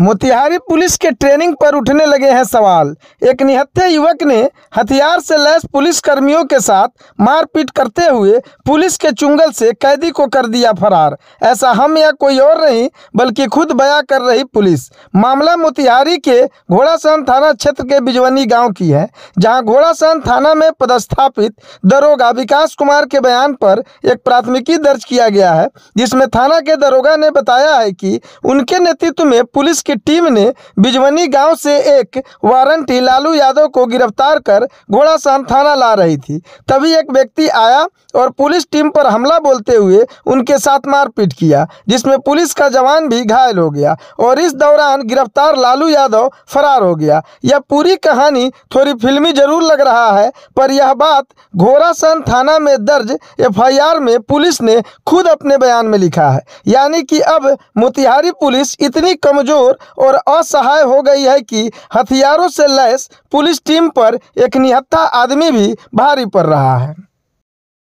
Motihari police के training पर उठने लगे हैं सवाल एक निहत्थे युवक ने हथियार से लैस पुलिस कर्मियों के साथ मारपीट करते हुए पुलिस के चुंगल से कैदी को कर दिया फरार ऐसा हम या कोई और नहीं बल्कि खुद बया कर रही पुलिस मामला मोतिहारी के घोड़ासन थाना क्षेत्र के बिजवनी गांव की है जहां घोड़ासन थाना में पदस्थापित दरोगा विकास कुमार के बयान पर एक प्राथमिकी दर्ज किया गया है जिसमें थाना के दरोगा ने बताया है कि उनके नेतृत्व में पुलिस की टीम ने बिजवनी गांव से एक वारंटी लालू यादव को गिरफ्तार कर घोड़ासान थाना ला रही थी तभी एक व्यक्ति आया और पुलिस टीम पर हमला बोलते हुए उनके साथ मारपीट किया जिसमें पुलिस का जवान भी घायल हो गया और इस दौरान गिरफ्तार लालू यादव फरार हो गया यह पूरी कहानी थोड़ी फिल्मी जरूर लग रहा है पर यह बात घोरासन थाना में दर्ज एफ में पुलिस ने खुद अपने बयान में लिखा है यानी कि अब मोतिहारी पुलिस इतनी कमज़ोर और असहाय हो गई है कि हथियारों से लैस पुलिस टीम पर एक निहत्था आदमी भी भारी पड़ रहा है